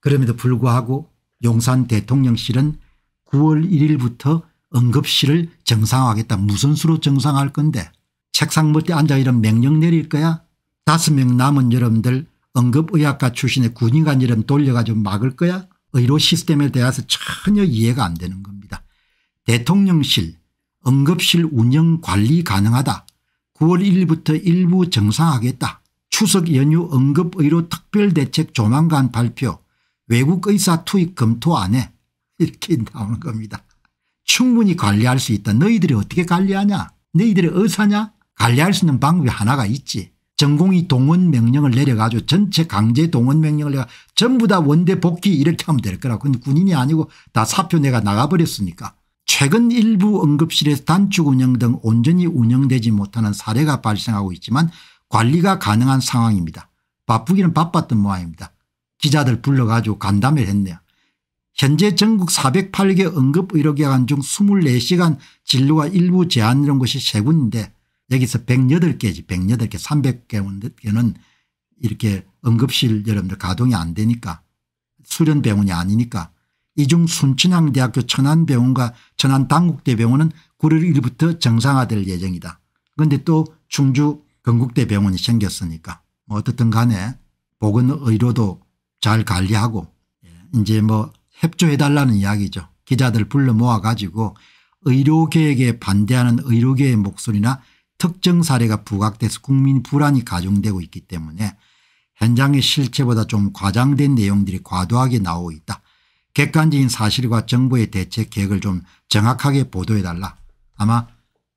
그럼에도 불구하고 용산 대통령실은 9월 1일부터 응급실을 정상화하겠다. 무슨 수로 정상화할 건데 책상 밑에 앉아 이런 명령 내릴 거야 다섯 명 남은 여러분들 응급의학과 출신의 군인관 이름 돌려가지고 막을 거야 의료 시스템에 대해서 전혀 이해가 안 되는 겁니다. 대통령실 응급실 운영 관리 가능하다. 9월 1일부터 일부 정상하겠다. 화 추석 연휴 응급의료 특별대책 조만간 발표 외국 의사 투입 검토안에 이렇게 나오는 겁니다. 충분히 관리할 수 있다. 너희들이 어떻게 관리하냐 너희들이 의사냐 관리할 수 있는 방법이 하나가 있지. 전공이 동원 명령을 내려가지고 전체 강제 동원 명령을 내가 전부 다 원대 복귀 이렇게 하면 될 거라고. 근데 군인이 아니고 다 사표 내가 나가버렸으니까. 최근 일부 응급실에서 단축 운영 등 온전히 운영되지 못하는 사례가 발생하고 있지만 관리가 가능한 상황입니다. 바쁘기는 바빴던 모양입니다. 기자들 불러가지고 간담회를 했네요. 현재 전국 408개 응급의료기관 중 24시간 진료와 일부 제한 이 곳이 3군인데 여기서 108개지 108개 300개는 이렇게 응급실 여러분들 가동이 안 되니까 수련병원이 아니니까 이 중 순천향대학교 천안병원과 천안당국대병원은 9월 1일부터 정상화될 예정이다. 그런데 또 충주 건국대병원이 생겼으니까 뭐 어떻든 간에 보건의료도 잘 관리하고 이제 뭐 협조해달라는 이야기죠. 기자들 불러 모아 가지고 의료계획에 반대하는 의료계의 목소리나 특정 사례가 부각돼서 국민 불안이 가중되고 있기 때문에 현장의 실체보다 좀 과장된 내용들이 과도하게 나오고 있다. 객관적인 사실과 정부의 대책 계획을 좀 정확하게 보도해달라. 아마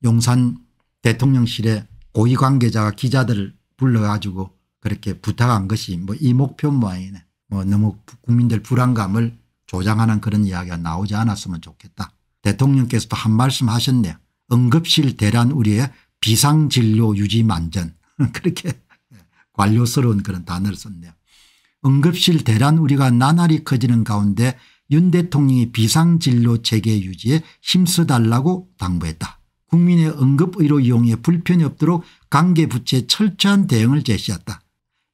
용산 대통령실의 고위 관계자가 기자들을 불러가지고 그렇게 부탁한 것이 뭐 이 목표 모양이네. 뭐 너무 국민들 불안감을 조장하는 그런 이야기가 나오지 않았으면 좋겠다. 대통령께서도 한 말씀 하셨네 응급실 대란 우리의 비상진료 유지 만전 그렇게 관료스러운 그런 단어를 썼네요. 응급실 대란 우리가 나날이 커지는 가운데 윤 대통령이 비상진료 체계 유지에 힘써달라고 당부했다. 국민의 응급의료 이용에 불편이 없도록 관계부처의 철저한 대응을 제시했다.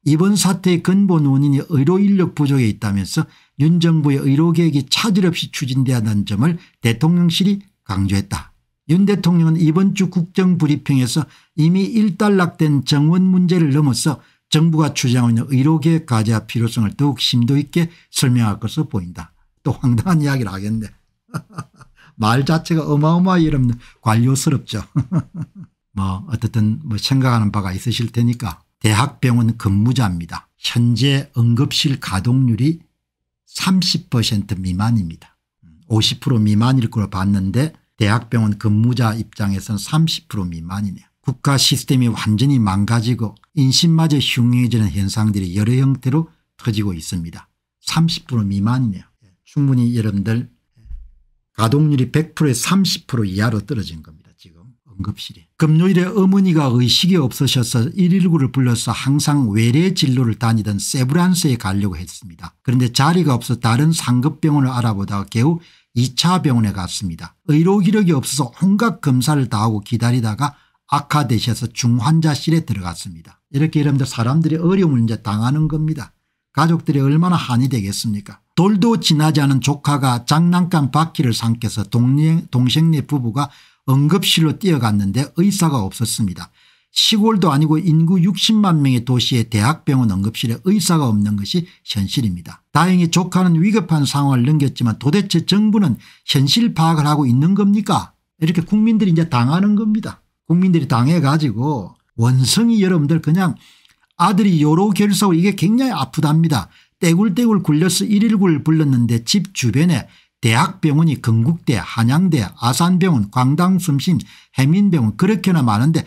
이번 사태의 근본 원인이 의료 인력 부족에 있다면서 윤 정부의 의료계획이 차질 없이 추진돼야 한다는 점을 대통령실이 강조했다. 윤 대통령은 이번 주 국정브리핑에서 이미 일단락된 정원 문제를 넘어서 정부가 주장하고 있는 의료계획 과제와 필요성을 더욱 심도 있게 설명할 것으로 보인다. 또 황당한 이야기를 하겠네. 말 자체가 어마어마하게 이러면 관료스럽죠. 뭐 어쨌든 뭐 생각하는 바가 있으실 테니까 대학병원 근무자입니다. 현재 응급실 가동률이 30% 미만입니다. 50% 미만일 걸 봤는데 대학병원 근무자 입장에서는 30% 미만이네요. 국가 시스템이 완전히 망가지고 인신마저 흉해지는 현상들이 여러 형태로 터지고 있습니다. 30% 미만이네요. 충분히 여러분들 가동률이 100%에 30% 이하로 떨어진 겁니다. 응급실에. 금요일에 어머니가 의식이 없으셔서 119를 불러서 항상 외래 진로를 다니던 세브란스에 가려고 했습니다. 그런데 자리가 없어 다른 상급병원을 알아보다가 겨우 2차 병원에 갔습니다. 의료 기력이 없어서 온갖 검사를 다하고 기다리다가 악화되셔서 중환자실에 들어갔습니다. 이렇게 여러분들 사람들이 어려움을 이제 당하는 겁니다. 가족들이 얼마나 한이 되겠습니까 돌도 지나지 않은 조카가 장난감 바퀴를 삼켜서 동생네 부부가 응급실로 뛰어갔는데 의사가 없었습니다. 시골도 아니고 인구 60만 명의 도시의 대학병원 응급실에 의사가 없는 것이 현실입니다. 다행히 조카는 위급한 상황을 넘겼지만 도대체 정부는 현실 파악을 하고 있는 겁니까 이렇게 국민들이 이제 당하는 겁니다. 국민들이 당해 가지고 원성이 여러분들 그냥 아들이 요로 결석을 이게 굉장히 아프답니다. 떼굴떼굴 굴려서 119를 불렀는데 집 주변에 대학병원이 건국대 한양대 아산병원 광당숨신 해민병원 그렇게나 많은데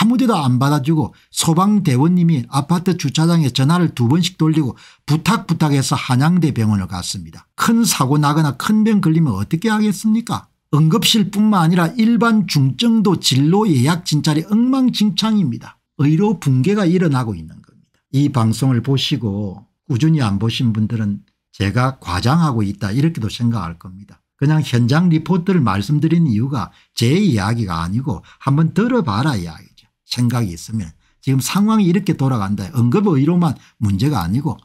아무데도 안 받아주고 소방대원님이 아파트 주차장에 전화를 두 번씩 돌리고 부탁 부탁해서 한양대 병원을 갔습니다. 큰 사고 나거나 큰 병 걸리면 어떻게 하겠습니까 응급실뿐만 아니라 일반 중증도 진로 예약 진찰이 엉망진창입니다. 의료 붕괴가 일어나고 있는 겁니다. 이 방송을 보시고 꾸준히 안 보신 분들은 제가 과장하고 있다 이렇게도 생각할 겁니다. 그냥 현장 리포트를 말씀드린 이유가 제 이야기가 아니고 한번 들어봐라 이야기죠. 생각이 있으면 지금 상황이 이렇게 돌아간다. 응급의료만 문제가 아니고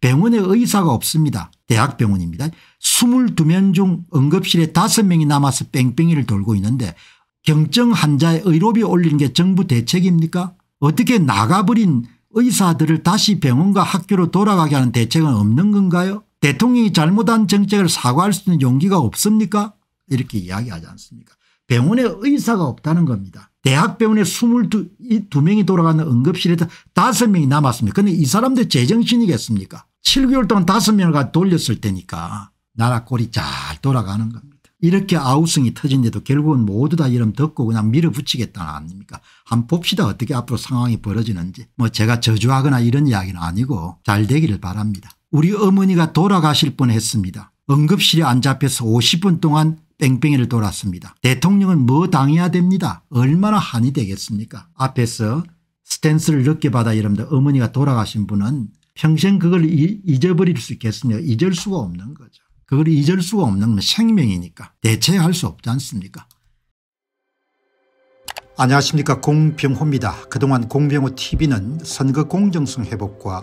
병원에 의사가 없습니다. 대학병원입니다. 22명 중 응급실에 5명이 남아서 뺑뺑이를 돌고 있는데 경증 환자의 의료비 올리는 게 정부 대책입니까 어떻게 나가버린 의사들을 다시 병원과 학교로 돌아가게 하는 대책은 없는 건가요 대통령이 잘못한 정책을 사과할 수 있는 용기가 없습니까 이렇게 이야기하지 않습니까 병원에 의사가 없다는 겁니다. 대학병원에 22명이 돌아가는 응급실에서 5명이 남았습니다. 그런데 이 사람들 제정신이겠습니까 7개월 동안 5명을 돌렸을 테니까 나라 꼴이 잘 돌아가는 겁니다. 이렇게 아우성이 터진데도 결국은 모두 다 이름 듣고 그냥 밀어붙이겠다는 아닙니까 한번 봅시다 어떻게 앞으로 상황이 벌어지는지 뭐 제가 저주하거나 이런 이야기는 아니고 잘 되기를 바랍니다. 우리 어머니가 돌아가실 뻔했습니다. 응급실에 안 잡혀서 50분 동안 뺑뺑이를 돌았습니다. 대통령은 뭐 당해야 됩니다. 얼마나 한이 되겠습니까 앞에서 스탠스를 늦게 받아 여러분 어머니가 돌아가신 분은 평생 그걸 잊어버릴 수 있겠으며 잊을 수가 없는 거죠. 그걸 잊을 수가 없는 건 생명이니까 대체할 수 없지 않습니까 안녕하십니까 공병호입니다. 그동안 공병호 tv는 선거 공정성 회복과